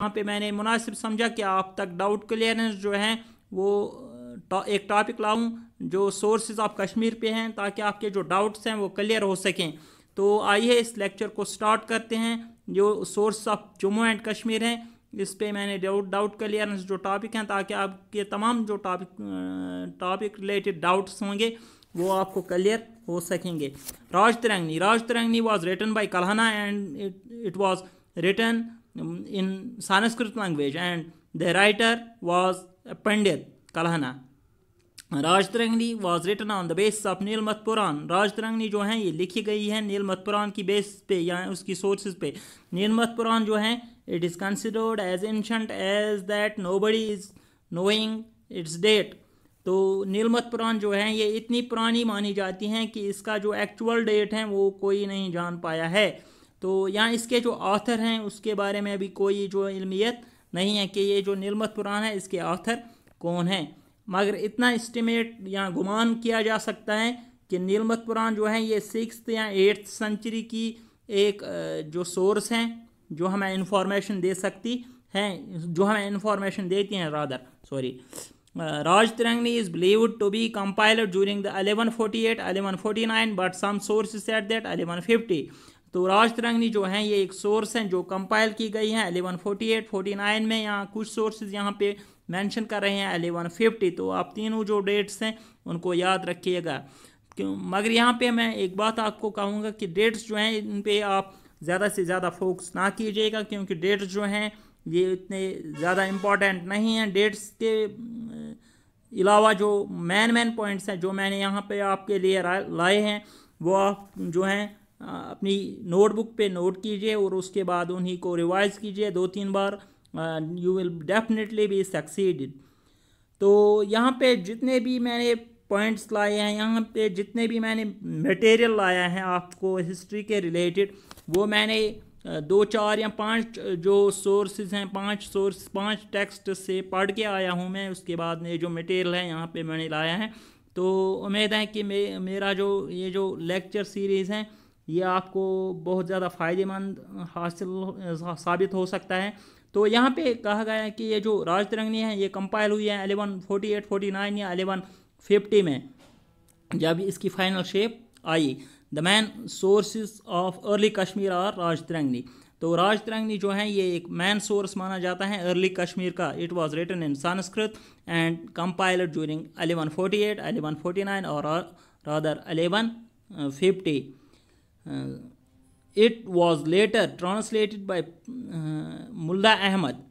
यहाँ पे मैंने मुनासिब समझा कि आप तक डाउट क्लियरेंस जो है वो एक टॉपिक लाऊं जो सोर्सेज ऑफ कश्मीर पे हैं ताकि आपके जो डाउट्स हैं वो क्लियर हो सकें तो आइए इस लेक्चर को स्टार्ट करते हैं जो source of Jammu and Kashmir हैं इस पर मैंने डाउट डाउट क्लियरेंस जो टॉपिक हैं ताकि आपके तमाम जो टॉपिक टॉपिक रिलेटेड डाउट्स होंगे वो आपको क्लियर हो सकेंगे Rajatarangini Rajatarangini was written by Kalhana and it was written Um, in Sanskrit language, and the writer was Pandit Kalhana. Rajatarangini was written on the base of Nilamata Purana Rajatarangini जो है ये लिखी गई है नीलमत पुराण की बेस पे या उसकी सोर्सेज पे नीलमत पुराण जो है it is considered as ancient as that nobody is knowing its date तो नीलमत पुराण जो है ये इतनी पुरानी मानी जाती हैं कि इसका जो एक्चुअल डेट है वो कोई नहीं जान पाया है तो यहाँ इसके जो ऑथर हैं उसके बारे में अभी कोई जो इलमियत नहीं है कि ये जो नीलमत पुराण है इसके ऑथर कौन हैं मगर इतना इस्टीमेट यहाँ गुमान किया जा सकता है कि नीलमत पुराण जो है ये सिक्स या एट्थ सेंचुरी की एक जो सोर्स हैं जो हमें इंफॉर्मेशन दे सकती हैं जो हमें इंफॉर्मेशन देती हैं rather sorry Rajatarangini is believed to be compiled during the 1148, 1149 but some source said that 1150 तो राजतरंगनी जो है ये एक सोर्स हैं जो कंपाइल की गई हैं eleven forty eight forty nine में यहाँ कुछ सोर्सेज यहाँ पे मेंशन कर रहे हैं एलेवन फिफ्टी तो आप तीनों जो डेट्स हैं उनको याद रखिएगा क्यों मगर यहाँ पे मैं एक बात आपको कहूँगा कि डेट्स जो हैं इन पर आप ज़्यादा से ज़्यादा फोकस ना कीजिएगा क्योंकि डेट्स जो हैं ये इतने ज़्यादा इम्पॉर्टेंट नहीं हैं डेट्स के अलावा जो मैन मैन पॉइंट्स हैं जो मैंने यहाँ पे आपके लिए लाए हैं वो आप जो हैं अपनी नोटबुक पे नोट कीजिए और उसके बाद उन्हीं को रिवाइज कीजिए दो तीन बार you will definitely be succeed तो यहाँ पे जितने भी मैंने पॉइंट्स लाए हैं यहाँ पे जितने भी मैंने मटेरियल लाया है आपको हिस्ट्री के रिलेटेड वो मैंने दो चार या पांच जो सोर्सेज हैं पांच सोर्स पांच टेक्स्ट से पढ़ के आया हूँ मैं उसके बाद में जो मटेरियल है यहाँ पे मैंने लाया है तो उम्मीद है कि मे मेरा जो ये जो लेक्चर सीरीज़ हैं ये आपको बहुत ज़्यादा फ़ायदेमंद हासिल साबित हो सकता है तो यहाँ पे कहा गया है कि ये जो राज तिरंगनी है ये कंपाइल हुई है eleven forty eight forty nine या एलेवन फिफ्टी में जब इसकी फाइनल शेप आई the main sources of early Kashmir are Rajatarangini तो राज तिरंगनी जो है ये एक मैन सोर्स माना जाता है अर्ली कश्मीर का it was written in Sanskrit and compile during eleven forty eight eleven forty nine और rather eleven fifty Uh, it was later translated by uh, Ahmad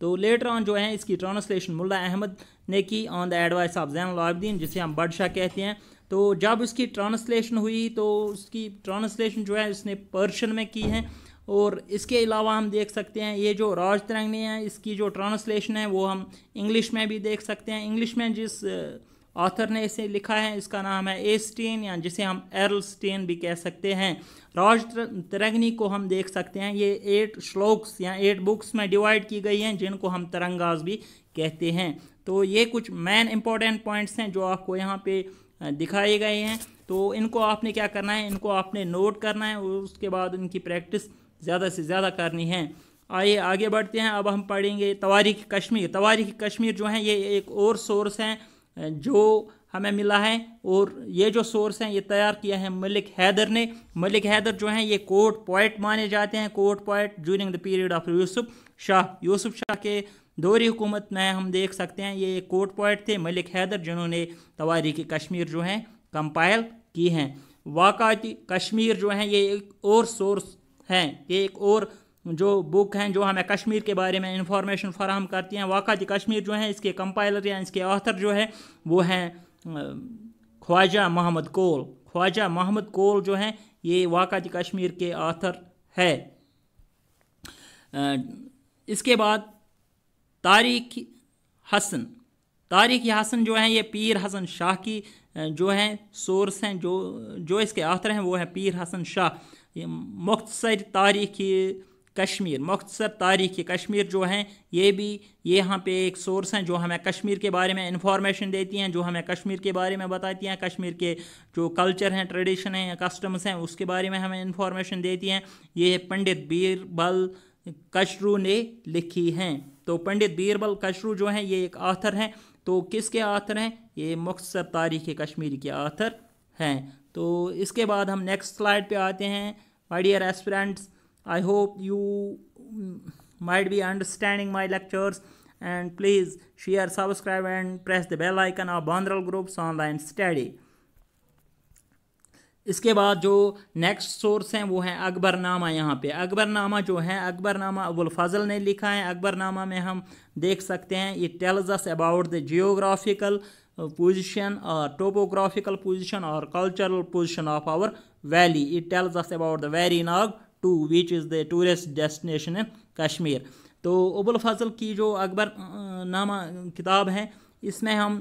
तो लेटर ऑन जो है इसकी ट्रांसलेशन मुल्ला अहमद ने की on the advice of Zain Labidin जिसे हम बादशाह कहते हैं तो जब उसकी ट्रांसलेशन हुई तो उसकी ट्रांसलेशन जो है उसने पर्शियन में की है और इसके अलावा हम देख सकते हैं ये जो राज तरंगनी है इसकी जो ट्रांसलेशन है वो हम इंग्लिश में भी देख सकते हैं इंग्लिश में जिस uh, ऑथर ने इसे लिखा है इसका नाम है एस्टीन या जिसे हम स्टेन भी कह सकते हैं राज तरंगनी को हम देख सकते हैं ये एट श्लोक्स या एट बुक्स में डिवाइड की गई हैं जिनको हम तरंगाज भी कहते हैं तो ये कुछ मेन इम्पॉर्टेंट पॉइंट्स हैं जो आपको यहाँ पे दिखाए गए हैं तो इनको आपने क्या करना है इनको आपने नोट करना है और उसके बाद इनकी प्रैक्टिस ज़्यादा से ज़्यादा करनी है आइए आगे बढ़ते हैं अब हम पढ़ेंगे तवारीख कश्मीर तवारीख कश्मीर जो है ये एक और सोर्स हैं जो हमें मिला है और ये जो सोर्स हैं ये तैयार किया है मलिक हैदर ने मलिक हैदर जो हैं ये कोर्ट पॉइंट माने जाते हैं court point during the period of Yusuf Shah Yusuf Shah के दोहरी हुकूमत में हम देख सकते हैं ये कोर्ट पॉइंट थे मलिक हैदर जिन्होंने की कश्मीर जो हैं कंपाइल की हैं वाकती कश्मीर जो हैं ये एक और सोर्स हैं ये एक और जो बुक हैं जो हमें कश्मीर के बारे में इंफॉर्मेशन फराहम करती हैं वाक़ात कश्मीर जो हैं इसके कंपाइलर या इसके ऑथर जो है वो हैं ख्वाजा मोहम्मद कोल ख्वाजा मोहम्मद कोल जो हैं ये वाक़ात कश्मीर के ऑथर है इसके बाद तारिक हसन तारिक हसन जो हैं ये पीर हसन शाह की जो हैं सोर्स हैं जो जो इसके आथर हैं वो हैं पीर हसन शाह ये मुख्तर तारीखी कश्मीर मख्तसर तारीख़ कश्मीर जो हैं ये भी ये यहाँ पे एक सोर्स हैं जो हमें कश्मीर के बारे में इंफॉर्मेशन देती हैं जो हमें कश्मीर के बारे में बताती हैं कश्मीर के जो कल्चर हैं ट्रेडिशन हैं कस्टम्स हैं उसके बारे में हमें इंफॉर्मेशन देती हैं ये पंडित बीरबल कशरू ने लिखी हैं तो पंडित बीरबल कशरू जो हैं ये एक आथर हैं तो किसके आथर हैं ये मख्तसर तारीख़ कश्मीर के आथर हैं तो इसके बाद हम नेक्स्ट स्लाइड पे आते हैं my dear aspirants I hope you mm, might be understanding my lectures and please share, subscribe and press the bell icon of Bandral Group's online study. इसके बाद जो नेक्स्ट सोर्स हैं वो हैं अकबरनामा यहाँ पे अकबरनामा जो है अकबरनामा अबुल फजल ने लिखा है अकबरनामा में हम देख सकते हैं it tells us about the geographical position और टोपोग्राफिकल पोजीशन और cultural position of our valley it tells us about the Verinag to which is the tourist destination in Kashmir तो अबुल फजल की जो अकबर नामा किताब है इसमें हम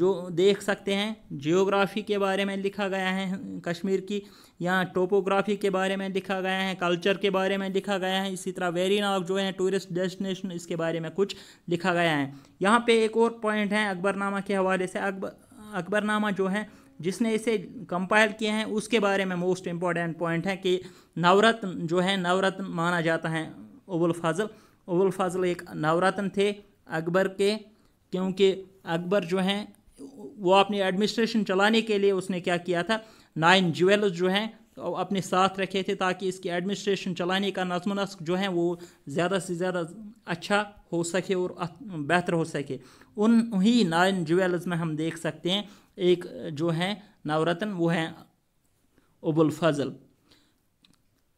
जो देख सकते हैं जियोग्राफी के बारे में लिखा गया है कश्मीर की या टोपोग्राफी के बारे में लिखा गया है कल्चर के बारे में लिखा गया है इसी तरह वेरी नाग जो है टूरिस्ट डेस्टिनेशन इसके बारे में कुछ लिखा गया है यहाँ पे एक और पॉइंट है अकबरनामा के हवाले से अकबर अकबरनामा जो है जिसने इसे कंपाइल किए हैं उसके बारे में मोस्ट इम्पॉर्टेंट पॉइंट है कि नवरत्न जो है नवरत्न माना जाता है अबुल फाजल अबुल फाजल एक नवरत्न थे अकबर के क्योंकि अकबर जो हैं वो अपनी एडमिनिस्ट्रेशन चलाने के लिए उसने क्या किया था नाइन ज्वेलर्स जो हैं अपने साथ रखे थे ताकि इसकी एडमिनिस्ट्रेशन चलाने का नजम नस्क जो है वो ज़्यादा से ज़्यादा अच्छा हो सके और बेहतर हो सके उन ही नाइन ज्वेलर्स में हम देख सकते हैं एक जो है नवरत्न वो है अबुल फजल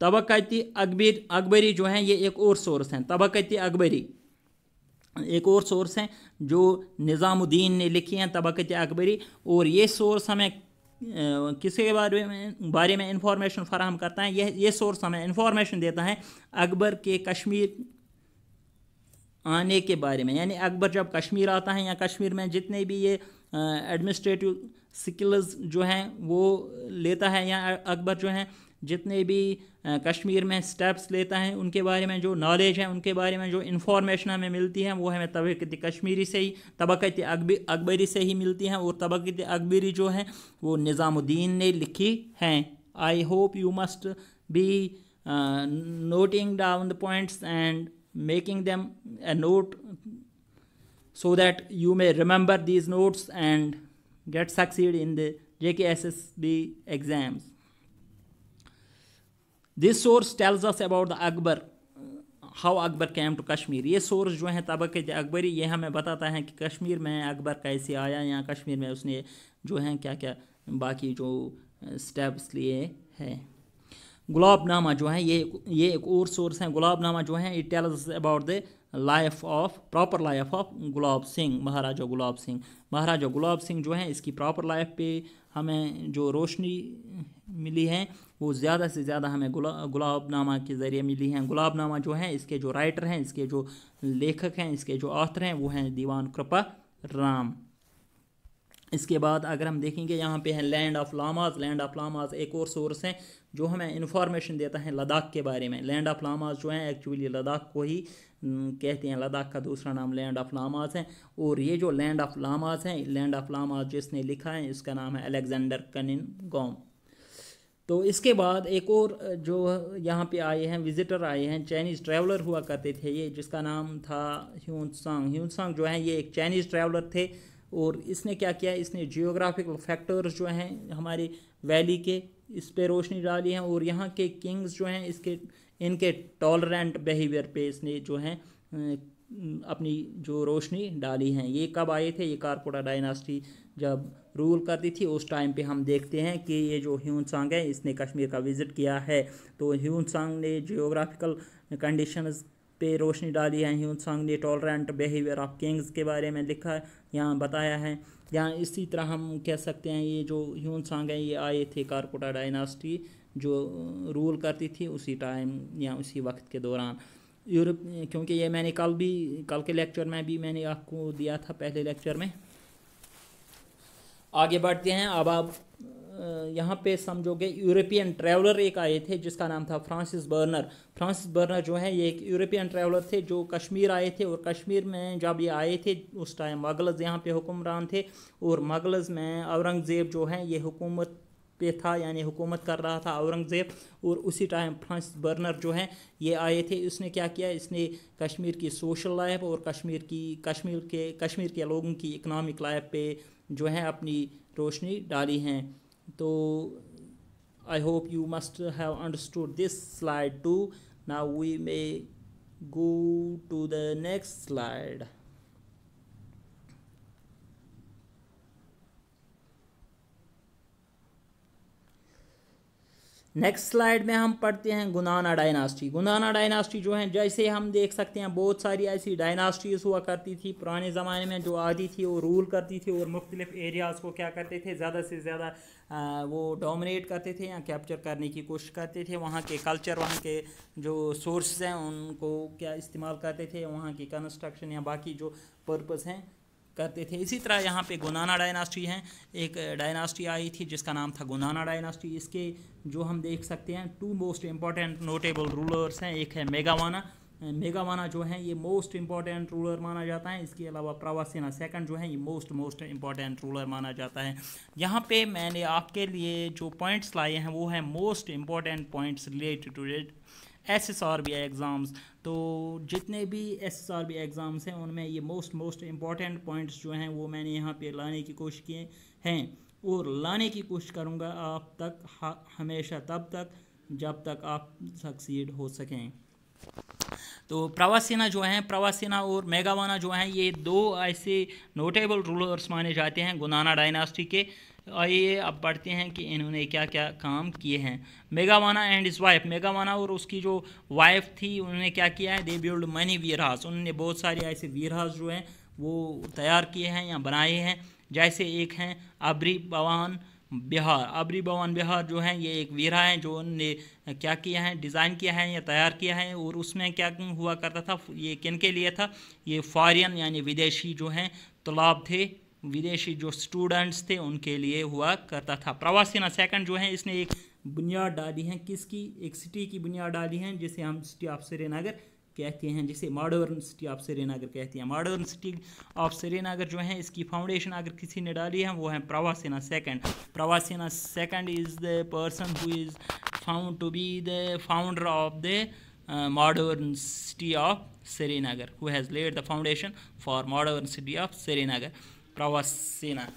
तबकती अकबर अकबरी जो है ये एक और सोर्स हैं तबकती अकबरी एक और सोर्स हैं जो निज़ामुद्दीन ने लिखी हैं तबकती अकबरी और ये सोर्स हमें किसके बारे में बारे में इंफॉर्मेशन फराहम करता है यह ये सोर्स हमें इंफॉर्मेशन देता है अकबर के कश्मीर आने के बारे में यानी अकबर जब कश्मीर आता है या कश्मीर में जितने भी ये एडमिनिस्ट्रेटिव स्किल्स जो हैं वो लेता है या अकबर जो हैं जितने भी कश्मीर में स्टेप्स लेता है उनके बारे में जो नॉलेज है उनके बारे में जो इन्फॉर्मेशन हमें मिलती है वो हमें तबकत कश्मीरी से ही तबकत अकबरी से ही मिलती हैं और तबकत अकबरी जो है वो निज़ामुद्दीन ने लिखी हैं I hope you must be noting down the points and making them a note so that you may remember these notes and get succeed in the JKSSB exams. This source tells us about the Akbar, how Akbar came to Kashmir. ye source jo जो है तबक अकबरी ये हमें बताता है कि कश्मीर में अकबर कैसे आया यहाँ कश्मीर में उसने जो है kya क्या बाकी जो स्टेप्स लिए हैं गुलाबनामा जो है ये ये एक और सोर्स है गुलाबनामा जो है it tells about the life of proper life of Gulab Singh Maharaja Gulab Singh Maharaja Gulab Singh जो है इसकी प्रॉपर लाइफ पे हमें जो रोशनी मिली है वो ज़्यादा से ज़्यादा हमें गुला गुलाबनामा के ज़रिए मिली हैं नामा जो है इसके जो राइटर हैं इसके जो लेखक हैं इसके जो ऑथर हैं वो हैं दीवान कृपा राम इसके बाद अगर हम देखेंगे यहाँ पे है land of lamas land of lamas एक और सोर्स है जो हमें इन्फॉर्मेशन देता है लद्दाख के बारे में लैंड ऑफ लामाज जो है एक्चुअली लद्दाख को ही कहते हैं लद्दाख का दूसरा नाम लैंड ऑफ लामाज है और ये जो लैंड ऑफ लामाज है लैंड ऑफ लामाज जिसने लिखा है इसका नाम है अलेक्जेंडर कनिन गॉम तो इसके बाद एक और जो यहाँ पे आए हैं विजिटर आए हैं चाइनीज़ ट्रैवलर हुआ करते थे ये जिसका नाम था ह्यूनसांग ह्यूनसांग जो है ये एक चाइनीज़ ट्रैवलर थे और इसने क्या किया इसने जियोग्राफिकल फैक्टर्स जो हैं हमारी वैली के इस पर रोशनी डाली है और यहाँ के किंग्स जो हैं इसके इनके टॉलरेंट बिहेवियर पे इसने जो है अपनी जो रोशनी डाली है ये कब आए थे ये कारपोटा डायनास्टी जब रूल करती थी उस टाइम पे हम देखते हैं कि ये जो ह्यून सांग है इसने कश्मीर का विज़िट किया है तो ह्यून सांग ने जियोग्राफिकल कंडीशंस पे रोशनी डाली है ह्यून सांग ने टॉलरेंट बिहेवियर ऑफ किंग्स के बारे में लिखा यहाँ बताया है यहाँ इसी तरह हम कह सकते हैं ये जो ह्यून सांग है ये आए थे कारकोटा डायनास्टी जो रूल करती थी उसी टाइम या उसी वक्त के दौरान यूरोप क्योंकि ये मैंने कल भी कल के लेक्चर में भी मैंने आपको दिया था पहले लेक्चर में आगे बढ़ते हैं अब आप यहाँ पे समझोगे यूरोपियन ट्रैवलर एक आए थे जिसका नाम था फ्रांसिस बर्नर फ्रांसिस बर्नर जो है ये एक यूरोपियन ट्रैवलर थे जो कश्मीर आए थे और कश्मीर में जब ये आए थे उस टाइम मगलज़ यहाँ पे हुक्मरान थे और मगलज़ में औरंगज़ेब जो हैं ये हुकूमत पे था यानी हुकूमत कर रहा था औरंगज़ेब और उसी टाइम फ्रांसिस बर्नर जो है ये आए थे उसने क्या किया इसने कश्मीर की सोशल लाइफ और कश्मीर की कश्मीर के कश्मीर के लोगों की इकनॉमिक लाइफ पे जो है अपनी रोशनी डाली हैं तो I hope you must have understood this slide to now we may go to the next slide next slide में हम पढ़ते हैं गुनाना डायनास्टी गुनाना डायनास्टी जो है जैसे हम देख सकते हैं बहुत सारी ऐसी डायनास्टीज़ हुआ करती थी पुराने ज़माने में जो आती थी वो रूल करती थी और मुख्तलिफ़ एरियाज़ को क्या करते थे ज़्यादा से ज़्यादा वो डोमिनेट करते थे या कैप्चर करने की कोशिश करते थे वहाँ के कल्चर वहाँ के जो सोर्स हैं उनको क्या इस्तेमाल करते थे वहाँ की कंस्ट्रक्शन या बाकी जो पर्पज़ हैं करते थे इसी तरह यहाँ पे गुनाना डायनास्टी हैं एक डायनास्टी आई थी जिसका नाम था गुनाना डायनास्टी इसके जो हम देख सकते हैं two most important notable rulers हैं एक है मेगावाना मेगावाना जो है ये मोस्ट इम्पॉर्टेंट रूलर माना जाता है इसके अलावा प्रवासीना सेकंड जो है ये मोस्ट मोस्ट इम्पॉर्टेंट रूलर माना जाता है यहाँ पे मैंने आपके लिए जो पॉइंट्स लाए हैं वो हैं most important points related to S S R B exams तो जितने भी S S R B exams हैं उनमें ये मोस्ट मोस्ट इम्पॉर्टेंट पॉइंट्स जो हैं वो मैंने यहाँ पे लाने की कोशिश किए हैं और लाने की कोशिश करूँगा आप तक हमेशा तब तक जब तक आप सक्सीड हो सकें तो प्रवासीना जो हैं प्रवासीना और मेगावाना जो हैं ये दो ऐसे नोटेबल रूलर्स माने जाते हैं गुनाना डायनास्टी के आइए अब बढ़ते हैं कि इन्होंने क्या क्या काम किए हैं मेगावाना एंड इस वाइफ मेगावाना और उसकी जो वाइफ थी उन्होंने क्या किया है दे बिल्ड मनी वीरहास हाउस उन्होंने बहुत सारे ऐसे वीर हाउस जो हैं वो तैयार किए हैं या बनाए हैं जैसे एक हैं अबरी बवान बिहार अबरी बवान बिहार जो हैं ये एक वीरा हैं जो उनने क्या किया है डिज़ाइन किया है या तैयार किया है और उसमें क्या हुआ करता था ये किन के लिए था ये फॉरन यानी विदेशी जो हैं तलाब थे विदेशी जो स्टूडेंट्स थे उनके लिए हुआ करता था प्रवासीना सेकंड जो है इसने एक बुनियाद डाली है किसकी एक सिटी की बुनियाद डाली है जिसे हम सिटी ऑफ श्रीनगर कहते हैं जिसे मॉडर्न सिटी ऑफ श्रीनगर कहते हैं मॉडर्न सिटी ऑफ श्रीनगर जो है इसकी फाउंडेशन अगर किसी ने डाली है वो है Pravarasena second Pravarasena second is the person who is found to be the founder of the modern city of Srinagar who has laid the foundation for modern city of Srinagar para o vacina.